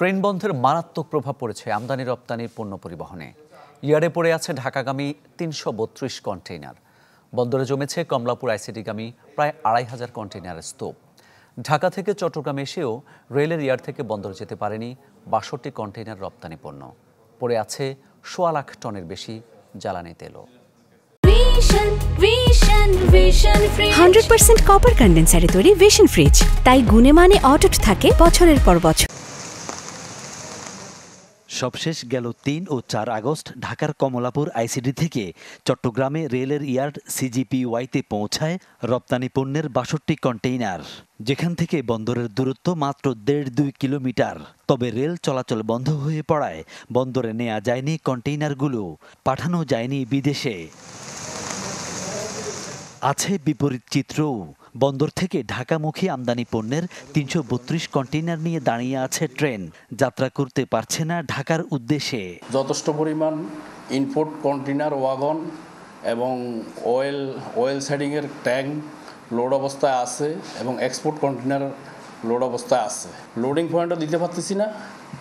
train বন্ধের মারাত্মক প্রভাব পড়েছে আমদানি রপ্তানির পণ্য পরিবহনে ইয়ারে পড়ে আছে ঢাকাগামী তিনশো বত্রিশ কন্টেইনার বন্দরে জমেছে কমলাপুর আইসিডিগামী প্রায় আড়াই হাজার কন্টেইনারের স্তূপ ঢাকা থেকে চট্টগ্রাম এসেও রেলের ইয়ার থেকে বন্দর যেতে পারেনি বাষট্টি কন্টেইনার রপ্তানি পণ্য পড়ে আছে সোয়া লাখ টনের বেশি জ্বালানি তেলও হান্ড্রেড পার্সেন্ট কপার কন্ডেন্সারে তৈরি ভিশন ফ্রিজ তাই গুণে মানে অটুট থাকে বছরের পর বছর সবশেষ গেল তিন ও চার আগস্ট ঢাকার কমলাপুর আইসিডি থেকে চট্টগ্রামে রেলের ইয়ার্ড সিজিপিওয়াইতে পৌঁছায় রপ্তানি পণ্যের বাষট্টি কন্টেইনার যেখান থেকে বন্দরের দূরত্ব মাত্র দেড় দুই কিলোমিটার তবে রেল চলাচল বন্ধ হয়ে পড়ায় বন্দরে নেওয়া যায়নি কন্টেইনারগুলো পাঠানো যায়নি বিদেশে আছে বিপরীত চিত্রও বন্দর থেকে ঢাকামুখী আমদানি পণ্যের তিনশো বত্রিশ কন্টেইনার নিয়ে দাঁড়িয়ে আছে ট্রেন যাত্রা করতে পারছে না ঢাকার উদ্দেশ্যে যথেষ্ট পরিমাণ ইনপোর্ট কন্টেইনার ওয়াগন এবং অয়েল অয়েল শেডিংয়ের ট্যাঙ্ক লোড অবস্থায় আছে এবং এক্সপোর্ট কন্টেইনার লোড অবস্থায় আছে লোডিং পয়েন্টও দিতে পারতেছি না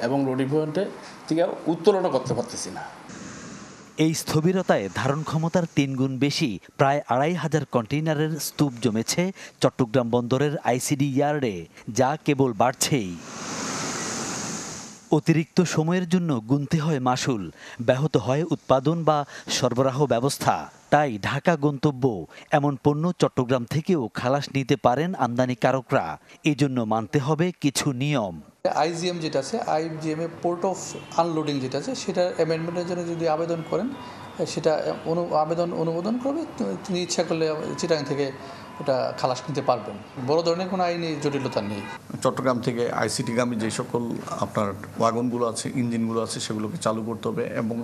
এবং লোডিং পয়েন্টে থেকে উত্তোলনও করতে পারতেছি না এই স্থবিরতায় ধারণ ক্ষমতার তিন গুণ বেশি প্রায় আড়াই হাজার কন্টেইনারের স্তূপ জমেছে চট্টগ্রাম বন্দরের আইসিডি ইয়ার্ডে যা কেবল বাড়ছেই অতিরিক্ত সময়ের জন্য গুনতে হয় মাসুল ব্যাহত হয় উৎপাদন বা সরবরাহ ব্যবস্থা তাই ঢাকা গন্তব্য এমন পণ্য চট্টগ্রাম থেকেও খালাস নিতে পারেন আমদানিকারকরা এজন্য মানতে হবে কিছু নিয়ম একটা আইজিএম যেটা আছে আইজিএমে পোর্ট অফ আনলোডিং যেটা আছে সেটা অ্যামেন্ডমেন্টের জন্য যদি আবেদন করেন সেটা অনু আবেদন অনুমোদন করবে তিনি ইচ্ছা করলে চিটাং থেকে ওটা খালাস নিতে পারবেন বড় ধরনের কোনো আইনি জটিলতা নেই চট্টগ্রাম থেকে আইসিটিগামী যে সকল আপনার ওয়াগনগুলো আছে ইঞ্জিনগুলো আছে সেগুলোকে চালু করতে হবে এবং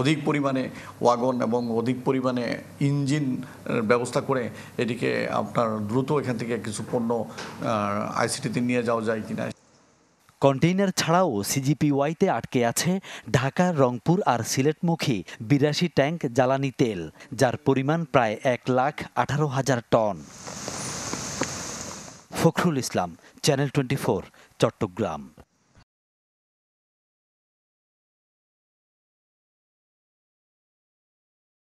অধিক পরিমাণে ওয়াগন এবং অধিক পরিমাণে ইঞ্জিন ব্যবস্থা করে এটিকে আপনার দ্রুত এখান থেকে কিছু পণ্য আইসিটিতে নিয়ে যাওয়া যায় কিনা কন্টেইনার ছাড়াও সিজিপিওয়াইতে আটকে আছে ঢাকা রংপুর আর সিলেটমুখী বিরাশি ট্যাঙ্ক জ্বালানি তেল যার পরিমাণ প্রায় এক লাখ আঠারো হাজার ton Fakhrul Islam channel twenty Chittagong